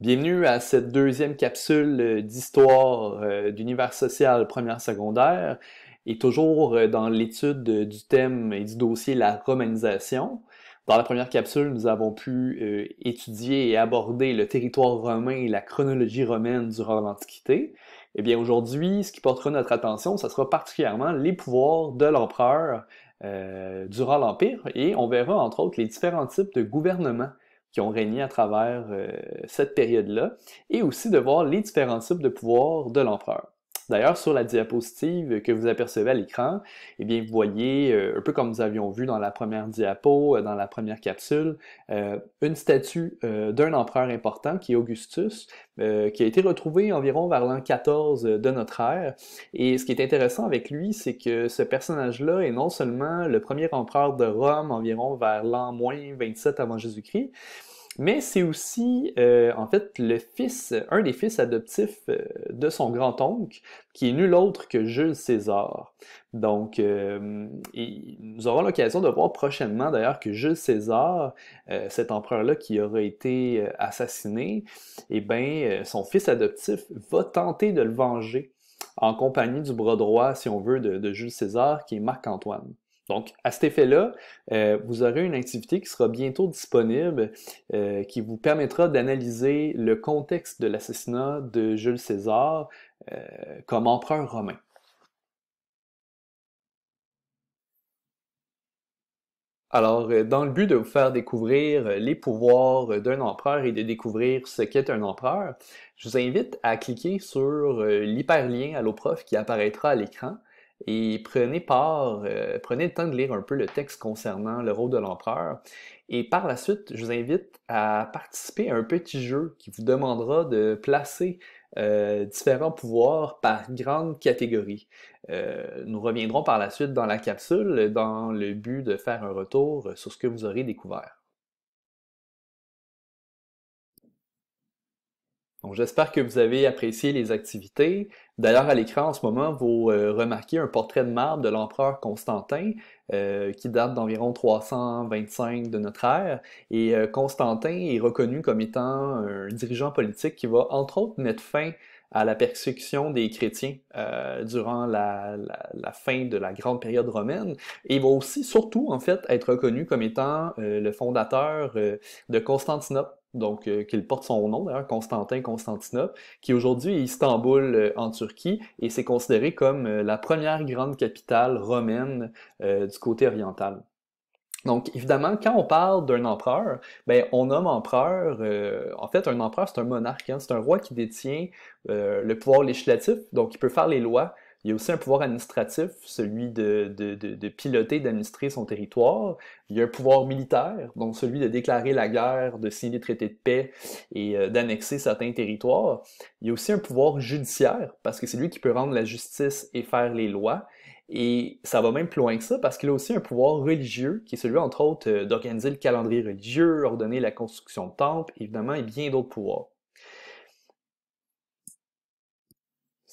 Bienvenue à cette deuxième capsule euh, d'histoire euh, d'univers social première secondaire et toujours euh, dans l'étude du thème et du dossier la romanisation. Dans la première capsule, nous avons pu étudier et aborder le territoire romain et la chronologie romaine durant l'Antiquité. Eh bien aujourd'hui, ce qui portera notre attention, ce sera particulièrement les pouvoirs de l'empereur durant l'Empire et on verra entre autres les différents types de gouvernements qui ont régné à travers euh, cette période-là, et aussi de voir les différents types de pouvoirs de l'empereur. D'ailleurs, sur la diapositive que vous apercevez à l'écran, eh bien, vous voyez, euh, un peu comme nous avions vu dans la première diapo, euh, dans la première capsule, euh, une statue d'un empereur important qui est Augustus, qui a été retrouvé environ vers l'an 14 de notre ère. Et ce qui est intéressant avec lui, c'est que ce personnage-là est non seulement le premier empereur de Rome environ vers l'an moins 27 avant Jésus-Christ, mais c'est aussi, euh, en fait, le fils, un des fils adoptifs euh, de son grand-oncle, qui est nul autre que Jules César. Donc, euh, nous aurons l'occasion de voir prochainement, d'ailleurs, que Jules César, cet empereur-là qui aurait été assassiné, eh bien, son fils adoptif va tenter de le venger en compagnie du bras droit, si on veut, de Jules César, qui est Marc-Antoine. Donc, à cet effet-là, euh, vous aurez une activité qui sera bientôt disponible, euh, qui vous permettra d'analyser le contexte de l'assassinat de Jules César euh, comme empereur romain. Alors, dans le but de vous faire découvrir les pouvoirs d'un empereur et de découvrir ce qu'est un empereur, je vous invite à cliquer sur l'hyperlien à Alloprof qui apparaîtra à l'écran et prenez part, euh, prenez le temps de lire un peu le texte concernant le rôle de l'empereur. Et par la suite, je vous invite à participer à un petit jeu qui vous demandera de placer euh, différents pouvoirs par grandes catégories. Euh, nous reviendrons par la suite dans la capsule dans le but de faire un retour sur ce que vous aurez découvert. j'espère que vous avez apprécié les activités. D'ailleurs, à l'écran en ce moment, vous euh, remarquez un portrait de marbre de l'empereur Constantin euh, qui date d'environ 325 de notre ère. Et euh, Constantin est reconnu comme étant un dirigeant politique qui va entre autres mettre fin à la persécution des chrétiens durant la, la, fin de la grande période romaine. Et il va aussi, surtout en fait, être reconnu comme étant le fondateur de Constantinople donc euh, qu'il porte son nom d'ailleurs, Constantin Constantinople, qui aujourd'hui est Istanbul euh, en Turquie, et c'est considéré comme euh, la première grande capitale romaine du côté oriental. Donc, évidemment, quand on parle d'un empereur, ben, on nomme empereur, en fait, un empereur, c'est un monarque, hein, c'est un roi qui détient le pouvoir législatif, donc il peut faire les lois, il y a aussi un pouvoir administratif, celui de, de, de, piloter, d'administrer son territoire. Il y a un pouvoir militaire, donc celui de déclarer la guerre, de signer des traités de paix et euh, d'annexer certains territoires. Il y a aussi un pouvoir judiciaire, parce que c'est lui qui peut rendre la justice et faire les lois. Et ça va même plus loin que ça, parce qu'il a aussi un pouvoir religieux, qui est celui, entre autres, euh, d'organiser le calendrier religieux, ordonner la construction de temples, évidemment, et bien d'autres pouvoirs.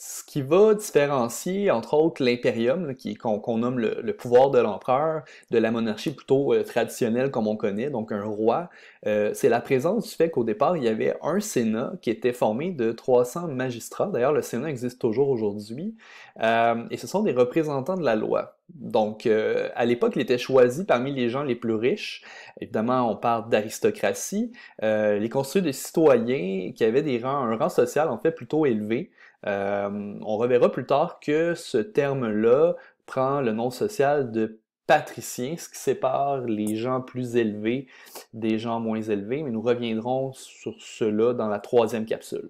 Ce qui va différencier, entre autres, l'impérium, qu'on nomme le, pouvoir de l'empereur, de la monarchie plutôt euh, traditionnelle comme on connaît, donc un roi, euh, c'est la présence du fait qu'au départ, il y avait un Sénat qui était formé de 300 magistrats. D'ailleurs, le Sénat existe toujours aujourd'hui. Euh, et ce sont des représentants de la loi. Donc, à l'époque, il était choisi parmi les gens les plus riches. Évidemment, on parle d'aristocratie. les construit de citoyens qui avaient un rang social en fait plutôt élevé. Euh, on reverra plus tard que ce terme-là prend le nom social de patricien, ce qui sépare les gens plus élevés des gens moins élevés, mais nous reviendrons sur cela dans la troisième capsule.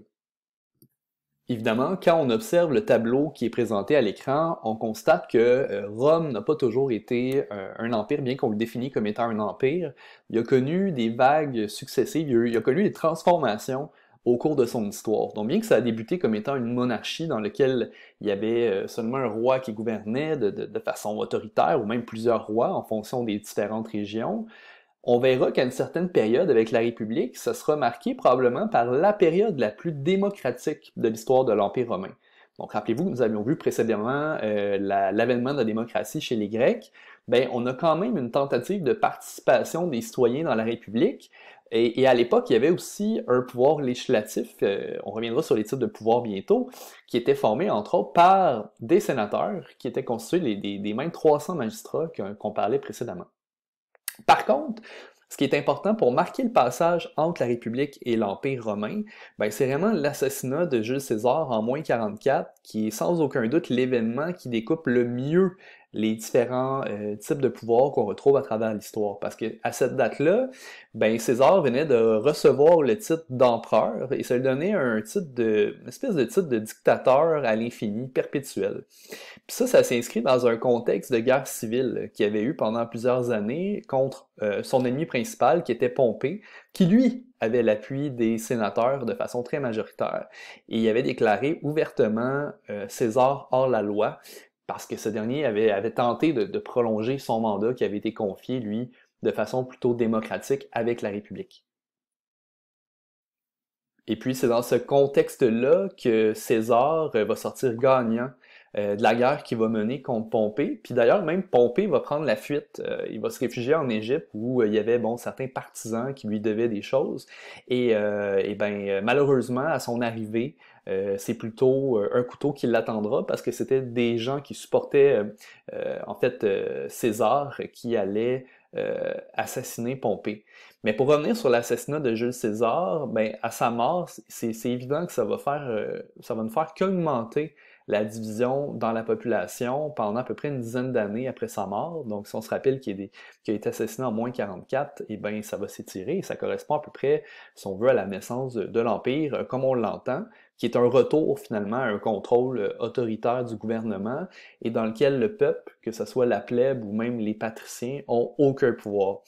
Évidemment, quand on observe le tableau qui est présenté à l'écran, on constate que euh, Rome n'a pas toujours été euh, un empire, bien qu'on le définisse comme étant un empire. Il a connu des vagues successives, il a connu des transformations au cours de son histoire. Donc bien que ça a débuté comme étant une monarchie dans laquelle il y avait euh, seulement un roi qui gouvernait de, façon autoritaire ou même plusieurs rois en fonction des différentes régions, on verra qu'à une certaine période avec la République, ça sera marqué probablement par la période la plus démocratique de l'histoire de l'Empire romain. Donc rappelez-vous que nous avions vu précédemment euh, l'avènement de la démocratie chez les Grecs. Ben, on a quand même une tentative de participation des citoyens dans la République, et, à l'époque, il y avait aussi un pouvoir législatif, euh, on reviendra sur les types de pouvoir bientôt, qui était formé entre autres par des sénateurs qui étaient constitués des, des mêmes 300 magistrats qu'on parlait précédemment. Par contre, ce qui est important pour marquer le passage entre la République et l'Empire romain, ben, c'est vraiment l'assassinat de Jules César en moins 44, qui est sans aucun doute l'événement qui découpe le mieux les différents euh, types de pouvoirs qu'on retrouve à travers l'histoire. Parce que à cette date-là, ben César venait de recevoir le titre d'empereur et ça lui donnait un titre de, une espèce de titre de dictateur à l'infini, perpétuel. Puis ça, ça s'inscrit dans un contexte de guerre civile qu'il avait eu pendant plusieurs années contre euh, son ennemi principal qui était Pompée, qui lui avait l'appui des sénateurs de façon très majoritaire. Et il avait déclaré ouvertement euh, César hors la loi parce que ce dernier avait, tenté de, de, prolonger son mandat qui avait été confié, lui, de façon plutôt démocratique avec la République. Et puis c'est dans ce contexte-là que César euh, va sortir gagnant euh, de la guerre qu'il va mener contre Pompée. Puis d'ailleurs, même Pompée va prendre la fuite. Euh, il va se réfugier en Égypte où euh, il y avait bon certains partisans qui lui devaient des choses. Et, et ben malheureusement, à son arrivée, c'est plutôt un couteau qui l'attendra parce que c'était des gens qui supportaient en fait César qui allait assassiner Pompée. Mais pour revenir sur l'assassinat de Jules César, ben, à sa mort, c'est évident que ça va faire, ça va ne faire qu'augmenter la division dans la population pendant à peu près une dizaine d'années après sa mort. Donc, si on se rappelle qu'il, est a été assassiné en moins 44, eh bien, ça va s'étirer. Ça correspond à peu près, si on veut, à la naissance de, l'Empire, euh, comme on l'entend, qui est un retour finalement à un contrôle euh, autoritaire du gouvernement et dans lequel le peuple, que ce soit la plèbe ou même les patriciens, ont aucun pouvoir.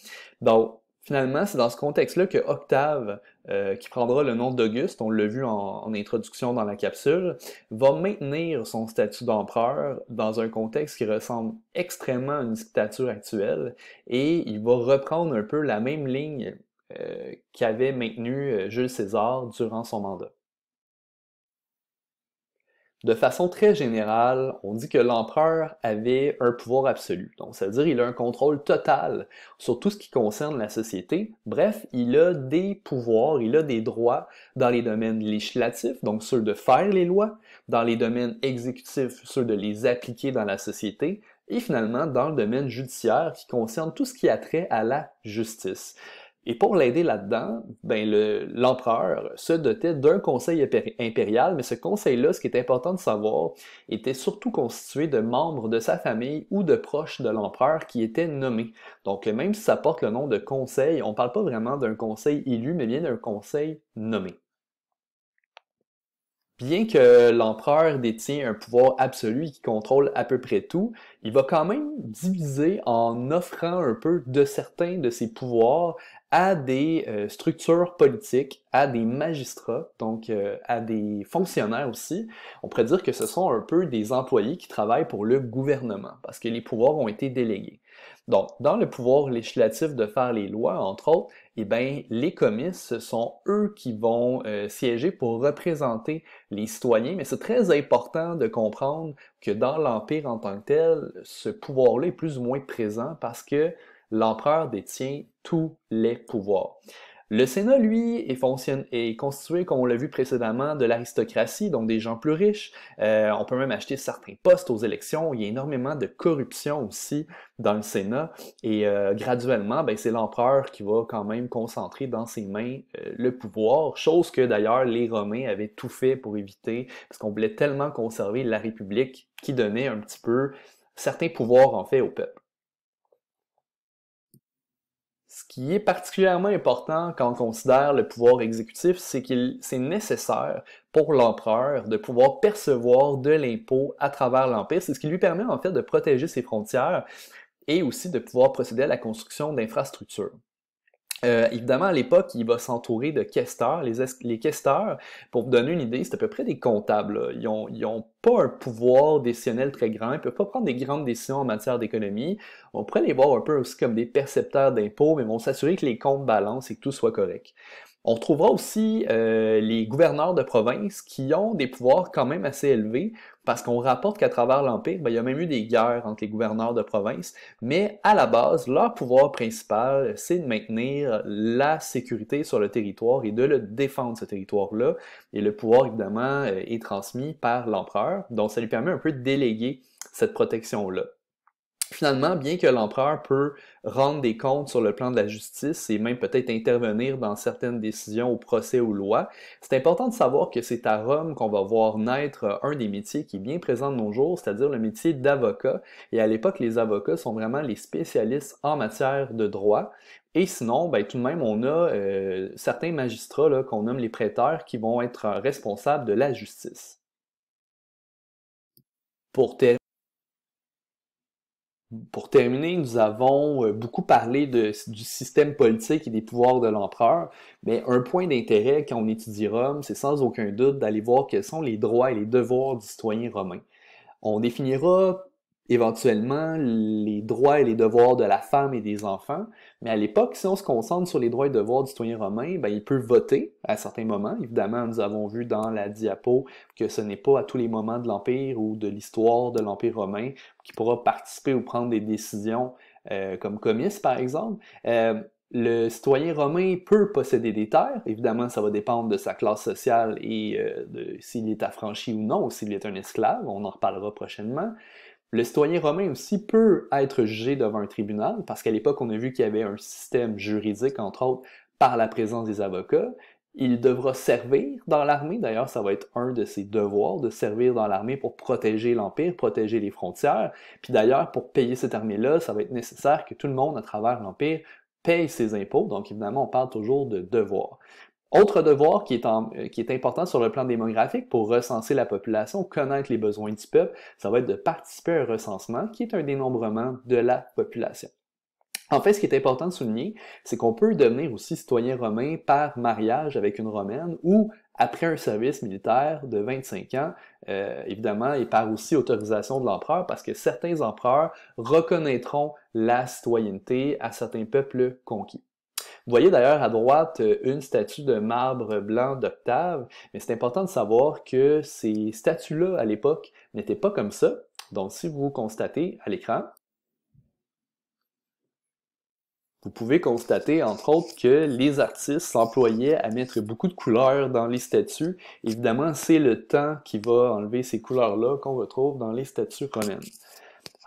Donc, Finalement, c'est dans ce contexte-là que Octave euh, qui prendra le nom d'Auguste, on l'a vu en, introduction dans la capsule, va maintenir son statut d'empereur dans un contexte qui ressemble extrêmement à une dictature actuelle et il va reprendre un peu la même ligne euh, qu'avait maintenu euh, Jules César durant son mandat. De façon très générale, on dit que l'empereur avait un pouvoir absolu, donc c'est-à-dire il a un contrôle total sur tout ce qui concerne la société. Bref, il a des pouvoirs, il a des droits dans les domaines législatifs, donc ceux de faire les lois, dans les domaines exécutifs, ceux de les appliquer dans la société, et finalement dans le domaine judiciaire qui concerne tout ce qui a trait à la justice. Et pour l'aider là-dedans, ben l'empereur se dotait d'un conseil impérial, mais ce conseil-là, ce qui est important de savoir, était surtout constitué de membres de sa famille ou de proches de l'empereur qui étaient nommés. Donc même si ça porte le nom de conseil, on ne parle pas vraiment d'un conseil élu, mais bien d'un conseil nommé. Bien que l'empereur détient un pouvoir absolu qui contrôle à peu près tout, il va quand même diviser en offrant un peu de certains de ses pouvoirs à des euh, structures politiques, à des magistrats, donc euh, à des fonctionnaires aussi. On pourrait dire que ce sont un peu des employés qui travaillent pour le gouvernement, parce que les pouvoirs ont été délégués. Donc, dans le pouvoir législatif de faire les lois, entre autres, eh bien, les commisses, ce sont eux qui vont euh, siéger pour représenter les citoyens, mais c'est très important de comprendre que dans l'Empire en tant que tel, ce pouvoir-là est plus ou moins présent parce que l'empereur détient tous les pouvoirs. Le Sénat, lui, est, constitué, comme on l'a vu précédemment, de l'aristocratie, donc des gens plus riches. Euh, on peut même acheter certains postes aux élections. Il y a énormément de corruption aussi dans le Sénat. Et euh, graduellement, ben, c'est l'empereur qui va quand même concentrer dans ses mains euh, le pouvoir, chose que d'ailleurs les Romains avaient tout fait pour éviter, parce qu'on voulait tellement conserver la République qui donnait un petit peu certains pouvoirs en fait au peuple. Ce qui est particulièrement important quand on considère le pouvoir exécutif, c'est qu'il c'est nécessaire pour l'empereur de pouvoir percevoir de l'impôt à travers l'empire. C'est ce qui lui permet en fait de protéger ses frontières et aussi de pouvoir procéder à la construction d'infrastructures. Euh, évidemment, à l'époque, il va s'entourer de questeurs. Les, les pour vous donner une idée, c'est à peu près des comptables. Ils n'ont ont pas un pouvoir décisionnel très grand. Ils ne peuvent pas prendre des grandes décisions en matière d'économie. On pourrait les voir un peu aussi comme des percepteurs d'impôts, mais vont s'assurer que les comptes balancent et que tout soit correct. On retrouvera aussi euh, les gouverneurs de province qui ont des pouvoirs quand même assez élevés parce qu'on rapporte qu'à travers l'Empire, ben, il y a même eu des guerres entre les gouverneurs de province, mais à la base, leur pouvoir principal, c'est de maintenir la sécurité sur le territoire et de le défendre, ce territoire-là. Et le pouvoir, évidemment, euh, est transmis par l'empereur, donc ça lui permet un peu de déléguer cette protection-là. Finalement, bien que l'empereur peut rendre des comptes sur le plan de la justice et même peut-être intervenir dans certaines décisions au procès ou lois, c'est important de savoir que c'est à Rome qu'on va voir naître euh, un des métiers qui est bien présent de nos jours, c'est-à-dire le métier d'avocat. Et à l'époque, les avocats sont vraiment les spécialistes en matière de droit. Et sinon, ben, tout de même, on a euh, certains magistrats qu'on nomme les prêteurs qui vont être euh, responsables de la justice. Pour pour terminer, nous avons euh, beaucoup parlé du système politique et des pouvoirs de l'empereur, mais un point d'intérêt quand on étudie Rome, c'est sans aucun doute d'aller voir quels sont les droits et les devoirs du citoyen romain. On définira éventuellement les droits et les devoirs de la femme et des enfants. Mais à l'époque, si on se concentre sur les droits et devoirs du citoyen romain, ben il peut voter à certains moments. Évidemment, nous avons vu dans la diapo que ce n'est pas à tous les moments de l'Empire ou de l'histoire de l'Empire romain qu'il pourra participer ou prendre des décisions euh, comme commis, par exemple. Euh, le citoyen romain peut posséder des terres. Évidemment, ça va dépendre de sa classe sociale et euh, de s'il est affranchi ou non, s'il est un esclave. On en reparlera prochainement. Le citoyen romain aussi peut être jugé devant un tribunal, parce qu'à l'époque, on a vu qu'il y avait un système juridique, entre autres, par la présence des avocats. Il devra servir dans l'armée, d'ailleurs ça va être un de ses devoirs de servir dans l'armée pour protéger l'Empire, protéger les frontières. Puis d'ailleurs, pour payer cette armée-là, ça va être nécessaire que tout le monde à travers l'Empire paye ses impôts. Donc évidemment, on parle toujours de devoirs. Autre devoir qui est, euh, qui est, important sur le plan démographique pour recenser la population, connaître les besoins du peuple, ça va être de participer à un recensement qui est un dénombrement de la population. En fait, ce qui est important de souligner, c'est qu'on peut devenir aussi citoyen romain par mariage avec une romaine ou après un service militaire de 25 ans, euh, évidemment, et par aussi autorisation de l'empereur, parce que certains empereurs reconnaîtront la citoyenneté à certains peuples conquis. Vous voyez d'ailleurs à droite euh, une statue de marbre blanc d'Octave, mais c'est important de savoir que ces statues-là à l'époque n'étaient pas comme ça. Donc si vous constatez à l'écran, vous pouvez constater, entre autres, que les artistes s'employaient à mettre beaucoup de couleurs dans les statues. Évidemment, c'est le temps qui va enlever ces couleurs-là qu'on retrouve dans les statues romaines.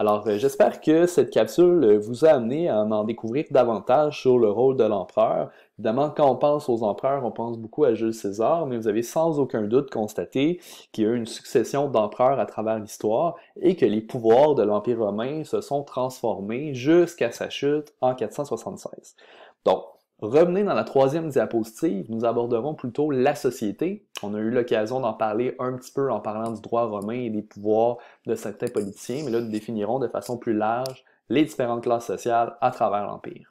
Alors, euh, j'espère que cette capsule euh, vous a amené à en découvrir davantage sur le rôle de l'empereur. Évidemment, quand on pense aux empereurs, on pense beaucoup à Jules César, mais vous avez sans aucun doute constaté qu'il y a eu une succession d'empereurs à travers l'histoire et que les pouvoirs de l'Empire romain se sont transformés jusqu'à sa chute en 476. Donc, revenez dans la troisième diapositive, nous aborderons plutôt la société on a eu l'occasion d'en parler un petit peu en parlant du droit romain et des pouvoirs de certains politiciens, mais là, nous définirons de façon plus large les différentes classes sociales à travers l'Empire.